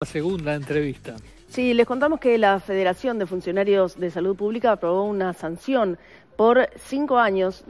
La segunda entrevista. Sí, les contamos que la Federación de Funcionarios de Salud Pública aprobó una sanción por cinco años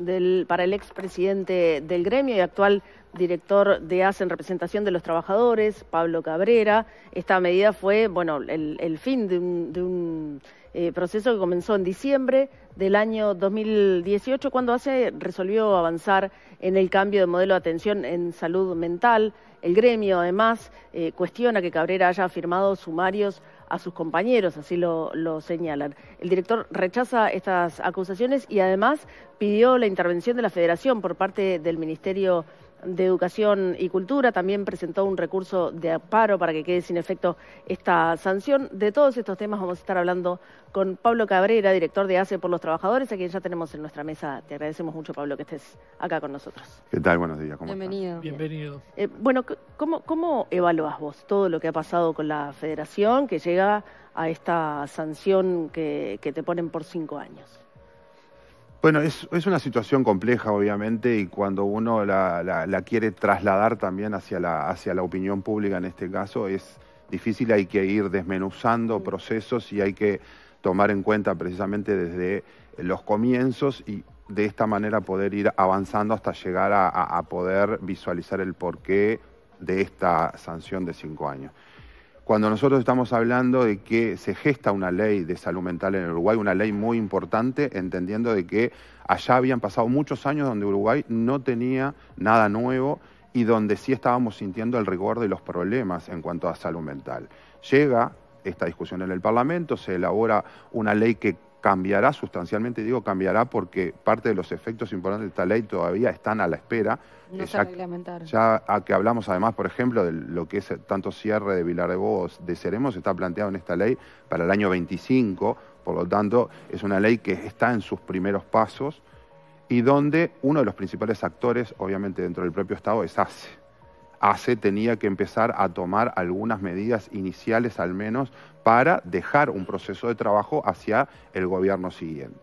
para el expresidente del gremio y actual director de ACE en representación de los trabajadores, Pablo Cabrera. Esta medida fue, bueno, el, fin de un, eh, proceso que comenzó en diciembre del año 2018, cuando ACE resolvió avanzar en el cambio de modelo de atención en salud mental. El gremio, además, eh, cuestiona que Cabrera haya firmado sumarios a sus compañeros, así lo, lo, señalan. El director rechaza estas acusaciones y además pidió la intervención de la Federación por parte del Ministerio de Educación y Cultura también presentó un recurso de paro para que quede sin efecto esta sanción. De todos estos temas vamos a estar hablando con Pablo Cabrera, director de ACE por los Trabajadores, a quien ya tenemos en nuestra mesa. Te agradecemos mucho, Pablo, que estés acá con nosotros. ¿Qué tal? Buenos días. Bienvenido. Bienvenido. Eh, bueno, ¿cómo, ¿cómo evaluás vos todo lo que ha pasado con la federación que llega a esta sanción que te ponen por cinco años? Bueno, es, una situación compleja, obviamente, y cuando uno la, quiere trasladar también hacia la, la opinión pública, en este caso, es difícil, hay que ir desmenuzando procesos y hay que tomar en cuenta precisamente desde los comienzos y de esta manera poder ir avanzando hasta llegar a poder visualizar el porqué de esta sanción de cinco años. Cuando nosotros estamos hablando de que se gesta una ley de salud mental en Uruguay, una ley muy importante, entendiendo de que allá habían pasado muchos años donde Uruguay no tenía nada nuevo y donde sí estábamos sintiendo el rigor de los problemas en cuanto a salud mental. Llega esta discusión en el Parlamento, se elabora una ley que cambiará sustancialmente, digo cambiará porque parte de los efectos importantes de esta ley todavía están a la espera. No se ya, ya que hablamos además, por ejemplo, de lo que es tanto cierre de Vilar de de Seremos, está planteado en esta ley para el año 25, por lo tanto es una ley que está en sus primeros pasos y donde uno de los principales actores, obviamente dentro del propio Estado, es ACE. ACE tenía que empezar a tomar algunas medidas iniciales al menos para dejar un proceso de trabajo hacia el gobierno siguiente.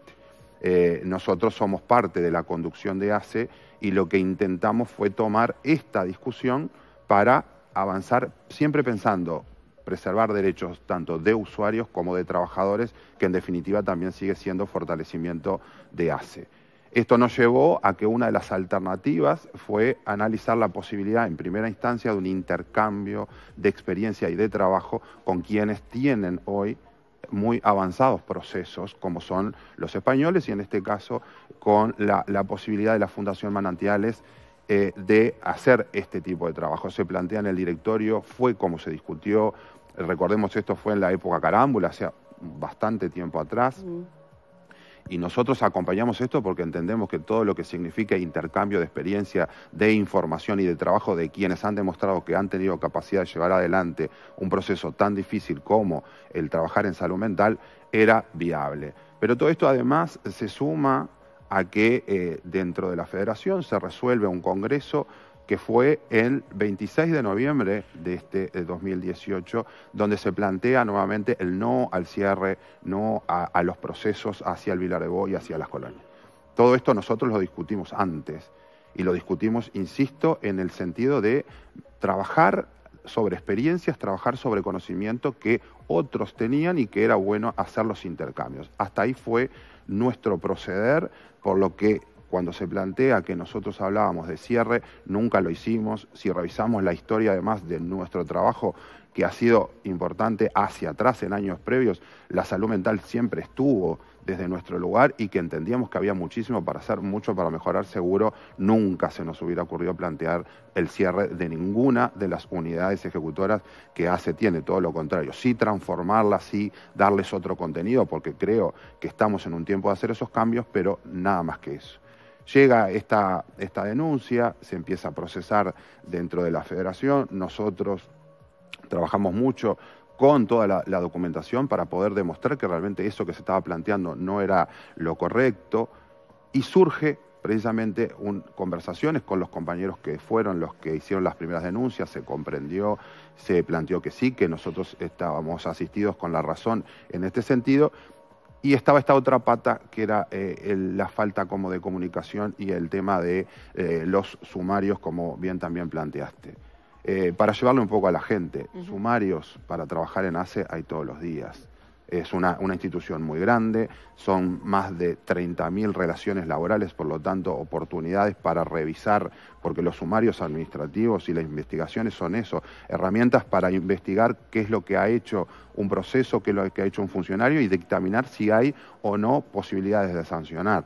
Eh, nosotros somos parte de la conducción de ACE y lo que intentamos fue tomar esta discusión para avanzar siempre pensando preservar derechos tanto de usuarios como de trabajadores, que en definitiva también sigue siendo fortalecimiento de ACE. Esto nos llevó a que una de las alternativas fue analizar la posibilidad en primera instancia de un intercambio de experiencia y de trabajo con quienes tienen hoy muy avanzados procesos, como son los españoles, y en este caso con la, posibilidad de la Fundación Manantiales eh, de hacer este tipo de trabajo. Se plantea en el directorio, fue como se discutió, recordemos esto fue en la época carámbula, hace bastante tiempo atrás. Mm y nosotros acompañamos esto porque entendemos que todo lo que significa intercambio de experiencia, de información y de trabajo de quienes han demostrado que han tenido capacidad de llevar adelante un proceso tan difícil como el trabajar en salud mental era viable. Pero todo esto además se suma a que eh, dentro de la federación se resuelve un congreso que fue el 26 de noviembre de este 2018, eh, donde se plantea nuevamente el no al cierre, no a, a los procesos hacia el Vilarebo y hacia las colonias. Todo esto nosotros lo discutimos antes y lo discutimos, insisto, en el sentido de trabajar sobre experiencias, trabajar sobre conocimiento que otros tenían y que era bueno hacer los intercambios. Hasta ahí fue nuestro proceder, por lo que cuando se plantea que nosotros hablábamos de cierre, nunca lo hicimos. Si revisamos la historia además de nuestro trabajo, que ha sido importante hacia atrás en años previos, la salud mental siempre estuvo desde nuestro lugar y que entendíamos que había muchísimo para hacer, mucho para mejorar seguro, nunca se nos hubiera ocurrido plantear el cierre de ninguna de las unidades ejecutoras que hace tiene, todo lo contrario, sí transformarlas, sí darles otro contenido, porque creo que estamos en un tiempo de hacer esos cambios, pero nada más que eso. Llega esta, esta denuncia, se empieza a procesar dentro de la federación, nosotros trabajamos mucho con toda la, documentación para poder demostrar que realmente eso que se estaba planteando no era lo correcto y surge precisamente conversaciones con los compañeros que fueron los que hicieron las primeras denuncias, se comprendió, se planteó que sí, que nosotros estábamos asistidos con la razón en este sentido y estaba esta otra pata que era eh, la falta como de comunicación y el tema de eh, los sumarios, como bien también planteaste. Eh, para llevarlo un poco a la gente, sumarios para trabajar en ACE hay todos los días es una, institución muy grande, son más de 30.000 relaciones laborales, por lo tanto, oportunidades para revisar, porque los sumarios administrativos y las investigaciones son eso, herramientas para investigar qué es lo que ha hecho un proceso, qué es lo que ha hecho un funcionario y dictaminar si hay o no posibilidades de sancionar.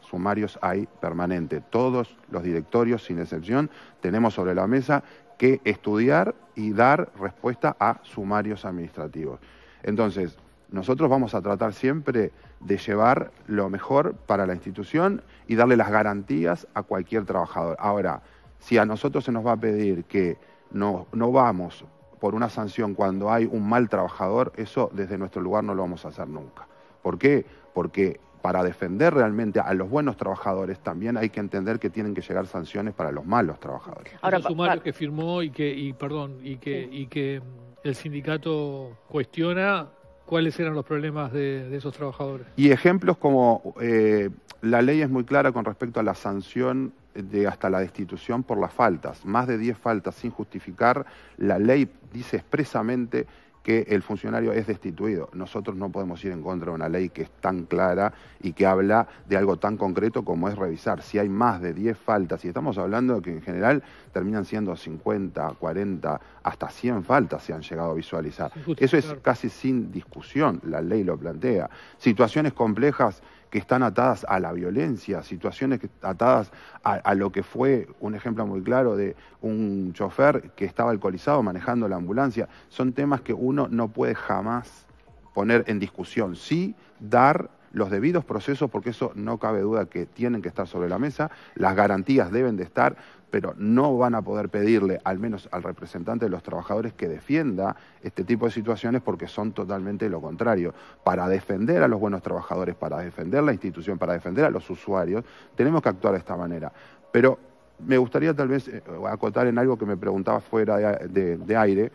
sumarios hay permanente. Todos los directorios, sin excepción, tenemos sobre la mesa que estudiar y dar respuesta a sumarios administrativos. Entonces, nosotros vamos a tratar siempre de llevar lo mejor para la institución y darle las garantías a cualquier trabajador. Ahora, si a nosotros se nos va a pedir que no, vamos por una sanción cuando hay un mal trabajador, eso desde nuestro lugar no lo vamos a hacer nunca. ¿Por qué? Porque para defender realmente a los buenos trabajadores también hay que entender que tienen que llegar sanciones para los malos trabajadores. Ahora, el sumario que firmó y que, perdón, y que, y que el sindicato cuestiona cuáles eran los problemas de, esos trabajadores. Y ejemplos como eh, la ley es muy clara con respecto a la sanción de hasta la destitución por las faltas. Más de 10 faltas sin justificar, la ley dice expresamente que el funcionario es destituido. Nosotros no podemos ir en contra de una ley que es tan clara y que habla de algo tan concreto como es revisar. Si hay más de 10 faltas, y estamos hablando de que en general terminan siendo 50, 40, hasta 100 faltas se han llegado a visualizar. Eso es casi sin discusión, la ley lo plantea. Situaciones complejas que están atadas a la violencia, situaciones atadas a, a, lo que fue un ejemplo muy claro de un chofer que estaba alcoholizado manejando la ambulancia. Son temas que uno no puede jamás poner en discusión, sí dar los debidos procesos, porque eso no cabe duda que tienen que estar sobre la mesa, las garantías deben de estar, pero no van a poder pedirle, al menos al representante de los trabajadores, que defienda este tipo de situaciones porque son totalmente lo contrario. Para defender a los buenos trabajadores, para defender la institución, para defender a los usuarios, tenemos que actuar de esta manera. Pero me gustaría tal vez eh, acotar en algo que me preguntaba fuera de, de aire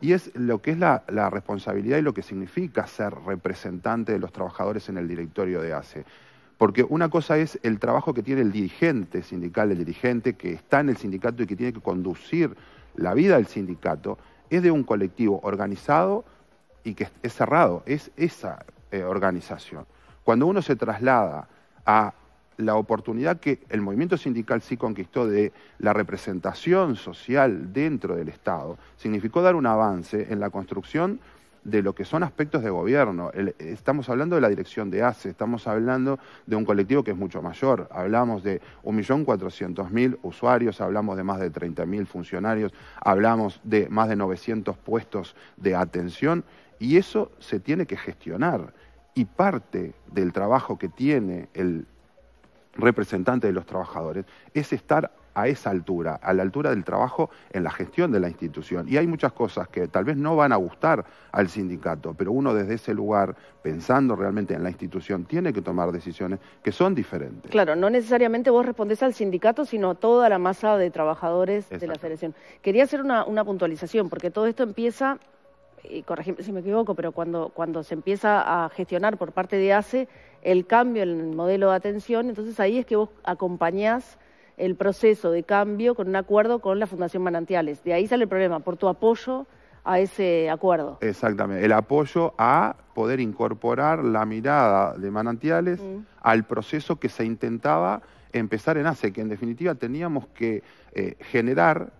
y es lo que es la, responsabilidad y lo que significa ser representante de los trabajadores en el directorio de ACE. Porque una cosa es el trabajo que tiene el dirigente sindical, el dirigente que está en el sindicato y que tiene que conducir la vida del sindicato, es de un colectivo organizado y que es cerrado, es esa eh, organización. Cuando uno se traslada a la oportunidad que el movimiento sindical sí conquistó de la representación social dentro del Estado, significó dar un avance en la construcción de lo que son aspectos de gobierno. estamos hablando de la dirección de ACE, estamos hablando de un colectivo que es mucho mayor. Hablamos de 1.400.000 usuarios, hablamos de más de 30.000 funcionarios, hablamos de más de 900 puestos de atención y eso se tiene que gestionar. Y parte del trabajo que tiene el representante de los trabajadores, es estar a esa altura, a la altura del trabajo en la gestión de la institución. Y hay muchas cosas que tal vez no van a gustar al sindicato, pero uno desde ese lugar, pensando realmente en la institución, tiene que tomar decisiones que son diferentes. Claro, no necesariamente vos respondés al sindicato, sino a toda la masa de trabajadores de la federación. Quería hacer una, puntualización, porque todo esto empieza y corregime si me equivoco, pero cuando, cuando se empieza a gestionar por parte de ACE el cambio en el modelo de atención, entonces ahí es que vos acompañás el proceso de cambio con un acuerdo con la Fundación Manantiales. De ahí sale el problema, por tu apoyo a ese acuerdo. Exactamente, el apoyo a poder incorporar la mirada de manantiales mm. al proceso que se intentaba empezar en ACE, que en definitiva teníamos que eh, generar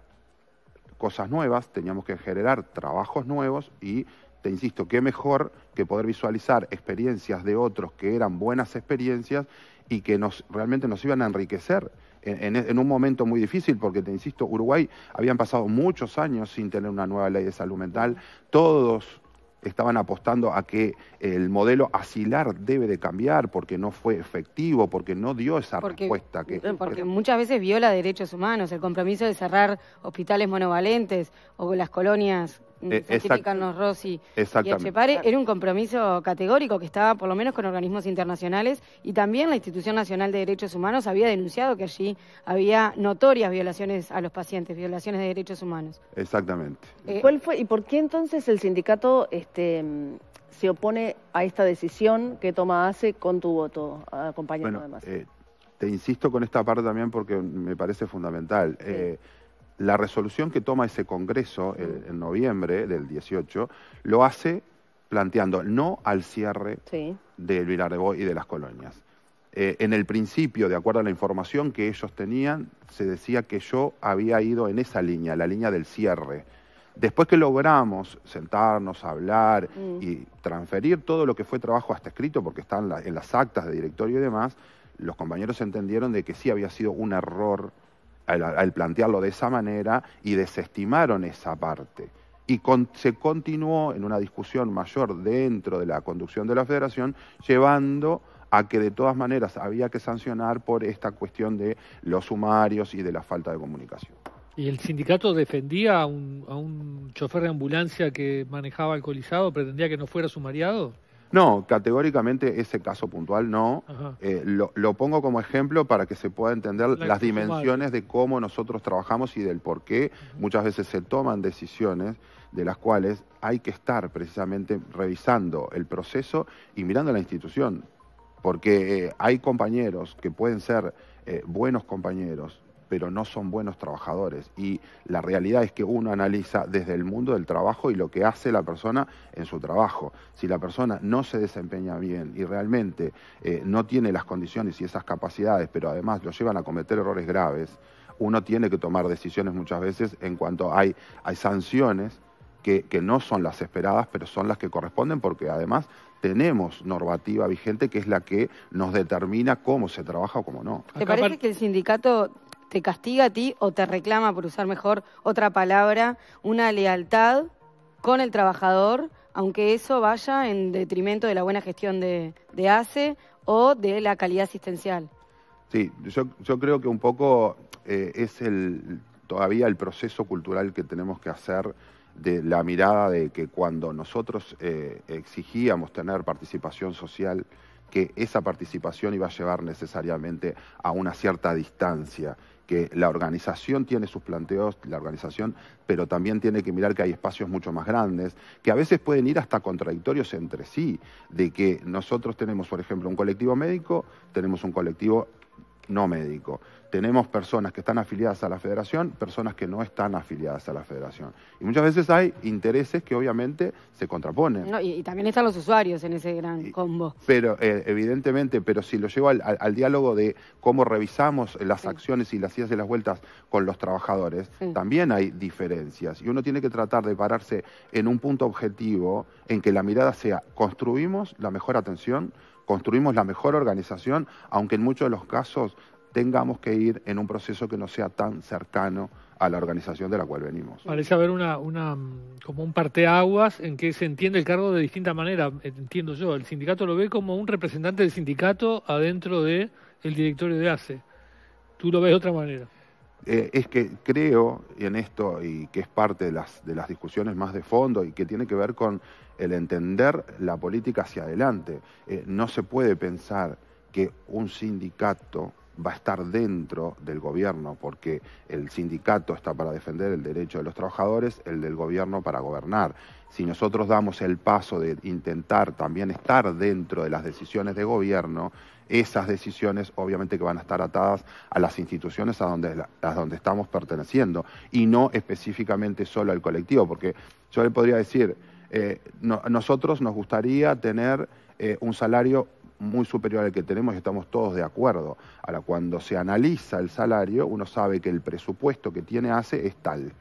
cosas nuevas, teníamos que generar trabajos nuevos y te insisto, qué mejor que poder visualizar experiencias de otros que eran buenas experiencias y que nos, realmente nos iban a enriquecer. En, un momento muy difícil, porque te insisto, Uruguay habían pasado muchos años sin tener una nueva ley de salud mental, todos estaban apostando a que el modelo asilar debe de cambiar porque no fue efectivo, porque no dio esa porque, respuesta. Eh, porque muchas veces viola derechos humanos, el compromiso de cerrar hospitales monovalentes o las colonias eh, Rossi y era un compromiso categórico que estaba por lo menos con organismos internacionales y también la Institución Nacional de Derechos Humanos había denunciado que allí había notorias violaciones a los pacientes, violaciones de derechos humanos. Exactamente. Eh, y por qué entonces el sindicato este, se opone a esta decisión que toma ACE con tu voto, acompañando bueno, eh, te insisto con esta parte también porque me parece fundamental. Eh, la resolución que toma ese Congreso en noviembre del 18 lo hace planteando no al cierre del Boi y de las colonias. Eh, en el principio, de acuerdo a la información que ellos tenían, se decía que yo había ido en esa línea, la línea del cierre. Después que logramos sentarnos, hablar mm. y transferir todo lo que fue trabajo hasta escrito, porque están en, en, las actas de directorio y demás, los compañeros entendieron de que sí había sido un error al, plantearlo de esa manera y desestimaron esa parte y se continuó en una discusión mayor dentro de la conducción de la federación, llevando a que de todas maneras había que sancionar por esta cuestión de los sumarios y de la falta de comunicación. ¿Y el sindicato defendía a un, a un chofer de ambulancia que manejaba alcoholizado, pretendía que no fuera sumariado? No, categóricamente ese caso puntual no. Eh, lo, pongo como ejemplo para que se pueda entender las dimensiones de cómo nosotros trabajamos y del por qué muchas veces se toman decisiones de las cuales hay que estar precisamente revisando el proceso y mirando la institución, porque eh, hay compañeros que pueden ser eh, buenos compañeros, pero no son buenos trabajadores. Y la realidad es que uno analiza desde el mundo del trabajo y lo que hace la persona en su trabajo. Si la persona no se desempeña bien y realmente eh, no tiene las condiciones y esas capacidades, pero además lo llevan a cometer errores graves, uno tiene que tomar decisiones muchas veces en cuanto hay, hay sanciones que, que, no son las esperadas, pero son las que corresponden porque además tenemos normativa vigente que es la que nos determina cómo se trabaja o cómo no. ¿Te parece que el sindicato te castiga a ti o te reclama, por usar mejor otra palabra, una lealtad con el trabajador, aunque eso vaya en detrimento de la buena gestión de, ACE o de la calidad asistencial. Sí, yo, creo que un poco eh, es el, todavía el proceso cultural que tenemos que hacer de la mirada de que cuando nosotros eh, exigíamos tener participación social, que esa participación iba a llevar necesariamente a una cierta distancia, que la organización tiene sus planteos, la organización, pero también tiene que mirar que hay espacios mucho más grandes, que a veces pueden ir hasta contradictorios entre sí, de que nosotros tenemos, por ejemplo, un colectivo médico, tenemos un colectivo no médico. Tenemos personas que están afiliadas a la federación, personas que no están afiliadas a la federación. Y muchas veces hay intereses que obviamente se contraponen. y, también están los usuarios en ese gran combo. pero eh, evidentemente, pero si lo llevo al, diálogo de cómo revisamos las acciones y las ideas de las vueltas con los trabajadores, también hay diferencias. Y uno tiene que tratar de pararse en un punto objetivo en que la mirada sea construimos la mejor atención construimos la mejor organización, aunque en muchos de los casos tengamos que ir en un proceso que no sea tan cercano a la organización de la cual venimos. Parece haber una, mm, como un parteaguas en que se entiende el cargo de distinta manera, entiendo yo. El sindicato lo ve como un representante del sindicato adentro de directorio de ACE. Tú lo ves de otra manera. Eh, es que creo en esto y que es parte de las, de las discusiones más de fondo y que tiene que ver con el entender la política hacia adelante. Eh, no se puede pensar que un sindicato va a estar dentro del gobierno, porque el sindicato está para defender el derecho de los trabajadores, el del gobierno para gobernar. Si nosotros damos el paso de intentar también estar dentro de las decisiones de gobierno, esas decisiones obviamente que van a estar atadas a las instituciones a donde, donde estamos perteneciendo y no específicamente solo al colectivo, porque yo le podría decir, eh, nosotros nos gustaría tener eh, un salario muy superior al que tenemos y estamos todos de acuerdo. Ahora, cuando se analiza el salario, uno sabe que el presupuesto que tiene hace es tal.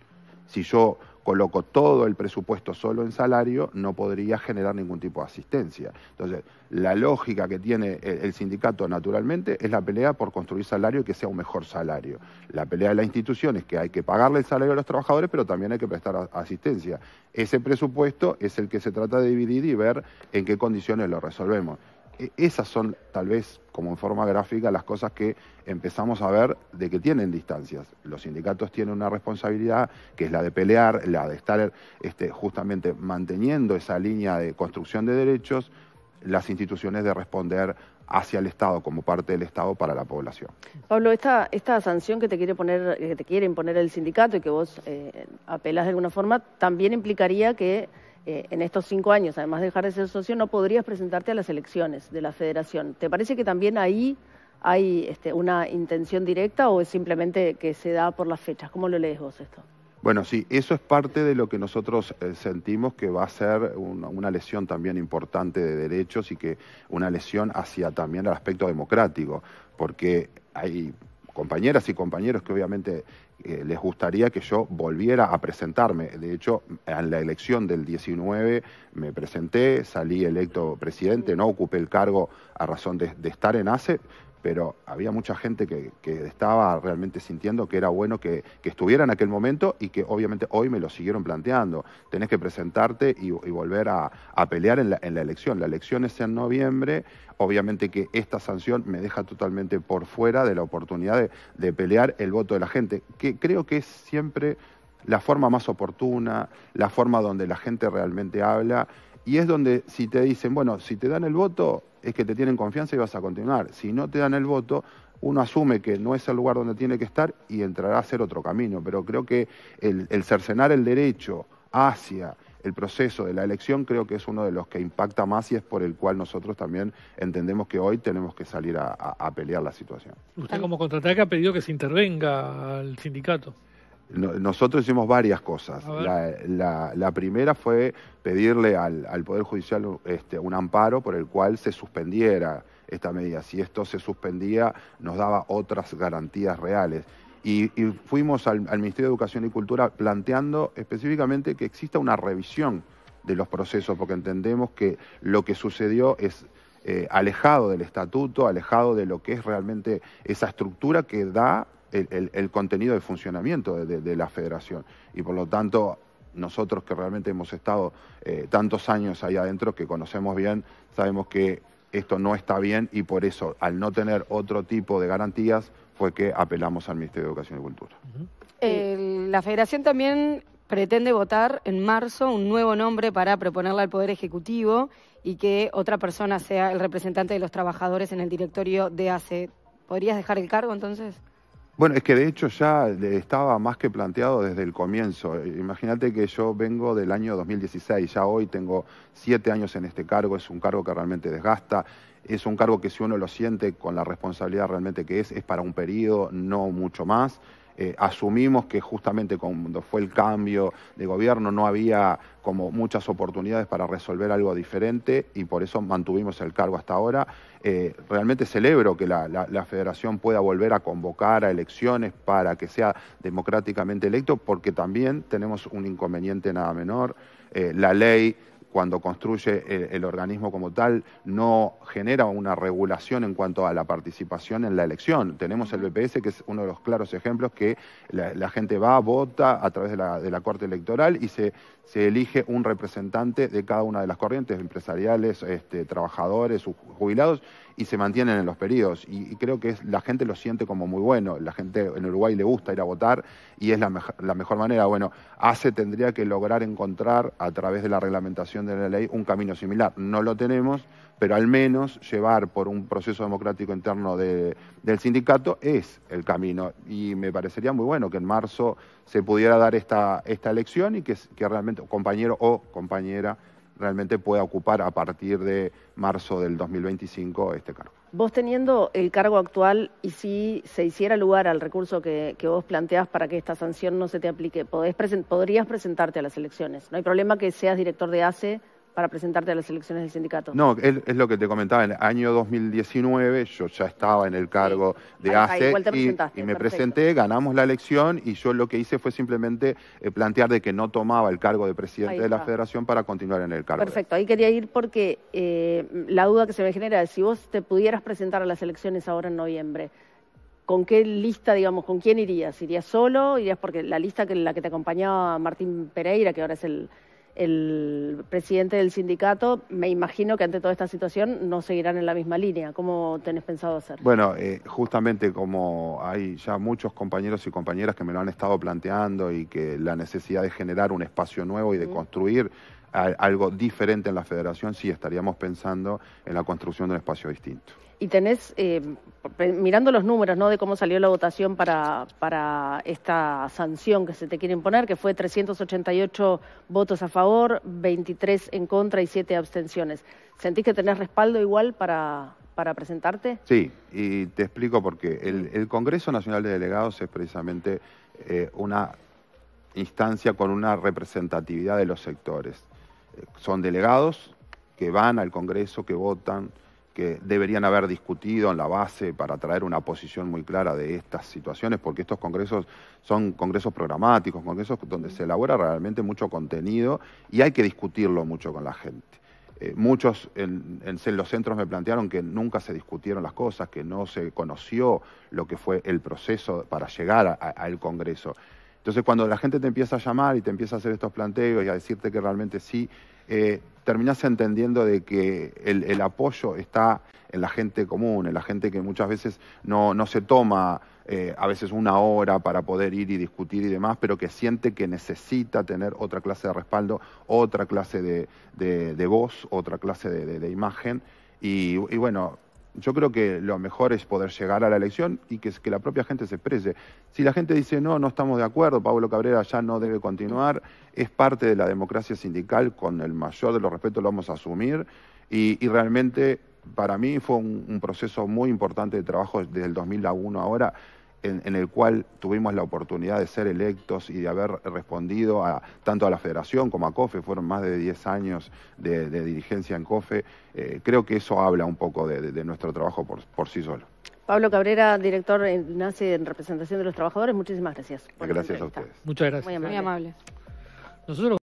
Si yo coloco todo el presupuesto solo en salario, no podría generar ningún tipo de asistencia. Entonces, la lógica que tiene el sindicato naturalmente es la pelea por construir salario y que sea un mejor salario. La pelea de la institución es que hay que pagarle el salario a los trabajadores, pero también hay que prestar asistencia. Ese presupuesto es el que se trata de dividir y ver en qué condiciones lo resolvemos. E, esas son tal vez como en forma gráfica las cosas que empezamos a ver de que tienen distancias. Los sindicatos tienen una responsabilidad que es la de pelear, la de estar este, justamente manteniendo esa línea de construcción de derechos, las instituciones de responder hacia el Estado, como parte del Estado para la población. Pablo, esta, sanción que te quiere poner, que te imponer el sindicato y que vos apelas eh, apelás de alguna forma, también implicaría que eh, en estos cinco años, además de dejar de ser socio, no podrías presentarte a las elecciones de la federación. ¿Te parece que también ahí hay este, una intención directa o es simplemente que se da por las fechas? ¿Cómo lo lees vos esto? Bueno, sí, eso es parte de lo que nosotros eh, sentimos que va a ser una lesión también importante de derechos y que una lesión hacia también el aspecto democrático, porque hay compañeras y compañeros que obviamente eh, les gustaría que yo volviera a presentarme. De hecho, en la elección del 19 me presenté, salí electo presidente, no ocupé el cargo a razón de, de estar en ACE, pero había mucha gente que, estaba realmente sintiendo que era bueno que, estuviera en aquel momento y que obviamente hoy me lo siguieron planteando. Tenés que presentarte y, volver a, pelear en la, elección. La elección es en noviembre, obviamente que esta sanción me deja totalmente por fuera de la oportunidad de pelear el voto de la gente, que creo que es siempre la forma más oportuna, la forma donde la gente realmente habla y es donde si te dicen, bueno, si te dan el voto, es que te tienen confianza y vas a continuar. Si no te dan el voto, uno asume que no es el lugar donde tiene que estar y entrará a hacer otro camino. Pero creo que el, cercenar el derecho hacia el proceso de la elección creo que es uno de los que impacta más y es por el cual nosotros también entendemos que hoy tenemos que salir a, pelear la situación. Usted como contraataque ha pedido que se intervenga al sindicato nosotros hicimos varias cosas. La, primera fue pedirle al, Poder Judicial este, un amparo por el cual se suspendiera esta medida. Si esto se suspendía, nos daba otras garantías reales. Y, fuimos al, Ministerio de Educación y Cultura planteando específicamente que exista una revisión de los procesos, porque entendemos que lo que sucedió es eh, alejado del estatuto, alejado de lo que es realmente esa estructura que da el, contenido de funcionamiento de, la federación. Y por lo tanto, nosotros que realmente hemos estado eh, tantos años ahí adentro, que conocemos bien, sabemos que esto no está bien y por eso, al no tener otro tipo de garantías, fue que apelamos al Ministerio de Educación y Cultura. Eh, la federación también pretende votar en marzo un nuevo nombre para proponerle al Poder Ejecutivo y que otra persona sea el representante de los trabajadores en el directorio de ACE. ¿Podrías dejar el cargo entonces? Bueno, es que de hecho ya eh, estaba más que planteado desde el comienzo. Imagínate que yo vengo del año 2016, ya hoy tengo siete años en este cargo, es un cargo que realmente desgasta, es un cargo que si uno lo siente con la responsabilidad realmente que es, es para un periodo, no mucho más. Eh, asumimos que justamente cuando fue el cambio de gobierno no había como muchas oportunidades para resolver algo diferente y por eso mantuvimos el cargo hasta ahora. Eh, realmente celebro que la, federación pueda volver a convocar a elecciones para que sea democráticamente electo, porque también tenemos un inconveniente nada menor. Eh, la ley cuando construye eh, el, organismo como tal, no genera una regulación en cuanto a la participación en la elección. Tenemos el BPS, que es uno de los claros ejemplos, que la, gente va, vota a través de la, Corte Electoral y se, elige un representante de cada una de las corrientes, empresariales, este, trabajadores, jubilados, y se mantienen en los periodos. Y, creo que la gente lo siente como muy bueno. La gente en Uruguay le gusta ir a votar y es la, mejor manera. Bueno, ACE tendría que lograr encontrar a través de la reglamentación de la ley un camino similar. No lo tenemos, pero al menos llevar por un proceso democrático interno de, del sindicato es el camino. Y me parecería muy bueno que en marzo se pudiera dar esta, elección y que realmente, compañero o compañera, realmente pueda ocupar a partir de marzo del 2025 este cargo. Vos teniendo el cargo actual y si se hiciera lugar al recurso que, vos planteás para que esta sanción no se te aplique, podés, podrías presentarte a las elecciones. No hay problema que seas director de ACE para presentarte a las elecciones del sindicato. No, es, lo que te comentaba, en el año 2019 yo ya estaba en el cargo de ACE y, me presenté, ganamos la elección y yo lo que hice fue simplemente eh, plantear de que no tomaba el cargo de presidente de la federación para continuar en el cargo. Perfecto, ahí quería ir porque eh, la duda que se me genera es si vos te pudieras presentar a las elecciones ahora en noviembre, ¿con qué lista, digamos, con quién irías? ¿Irías solo? ¿Irías porque la lista que la que te acompañaba Martín Pereira, que ahora es el el presidente del sindicato, me imagino que ante toda esta situación no seguirán en la misma línea. ¿Cómo tenés pensado hacer? Bueno, eh, justamente como hay ya muchos compañeros y compañeras que me lo han estado planteando y que la necesidad de generar un espacio nuevo y de construir algo diferente en la federación, sí estaríamos pensando en la construcción de un espacio distinto. Y tenés, eh, mirando los números, ¿no? De cómo salió la votación para, esta sanción que se te quiere imponer, que fue 388 votos a favor, 23 en contra y 7 abstenciones. ¿Sentís que tenés respaldo igual para, presentarte? Sí, y te explico por qué. El, Congreso Nacional de Delegados es precisamente eh, una instancia con una representatividad de los sectores. Eh, son delegados que van al Congreso, que votan que deberían haber discutido en la base para traer una posición muy clara de estas situaciones, porque estos congresos son congresos programáticos, congresos donde se elabora realmente mucho contenido y hay que discutirlo mucho con la gente. Eh, muchos en, en, los centros me plantearon que nunca se discutieron las cosas, que no se conoció lo que fue el proceso para llegar al Congreso. Entonces, cuando la gente te empieza a llamar y te empieza a hacer estos planteos y a decirte que realmente sí eh, entendiendo de que el, apoyo está en la gente común, en la gente que muchas veces no, no se toma eh, a veces una hora para poder ir y discutir y demás, pero que siente que necesita tener otra clase de respaldo, otra clase de, de, voz, otra clase de, de imagen. Y, y bueno, yo creo que lo mejor es poder llegar a la elección y que, la propia gente se exprese. Si la gente dice, no, no estamos de acuerdo, Pablo Cabrera ya no debe continuar, es parte de la democracia sindical, con el mayor de los respetos lo vamos a asumir y, realmente para mí fue un, un, proceso muy importante de trabajo desde el 2001 ahora en, el cual tuvimos la oportunidad de ser electos y de haber respondido a, tanto a la federación como a COFE, fueron más de 10 años de, dirigencia en COFE, eh, creo que eso habla un poco de, nuestro trabajo por, por, sí solo. Pablo Cabrera, director en eh, NACE en representación de los trabajadores, muchísimas gracias. gracias a ustedes. Muchas gracias. Muy amable. Muy amable.